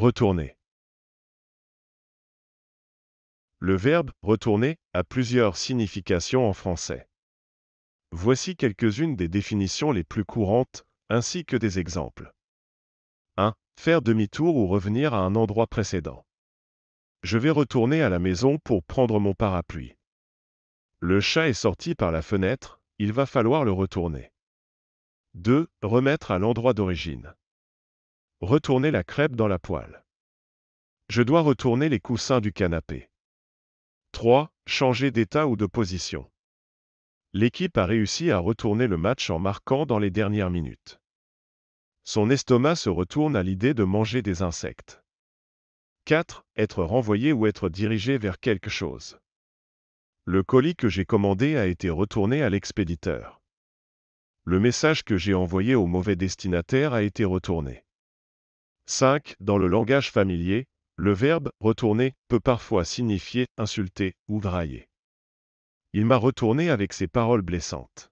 retourner. Le verbe retourner a plusieurs significations en français. Voici quelques-unes des définitions les plus courantes, ainsi que des exemples. 1. Faire demi-tour ou revenir à un endroit précédent. Je vais retourner à la maison pour prendre mon parapluie. Le chat est sorti par la fenêtre, il va falloir le retourner. 2. Remettre à l'endroit d'origine. Retourner la crêpe dans la poêle. Je dois retourner les coussins du canapé. 3. Changer d'état ou de position. L'équipe a réussi à retourner le match en marquant dans les dernières minutes. Son estomac se retourne à l'idée de manger des insectes. 4. Être renvoyé ou être dirigé vers quelque chose. Le colis que j'ai commandé a été retourné à l'expéditeur. Le message que j'ai envoyé au mauvais destinataire a été retourné. 5. Dans le langage familier, le verbe retourner peut parfois signifier insulter ou drailler ». Il m'a retourné avec ses paroles blessantes.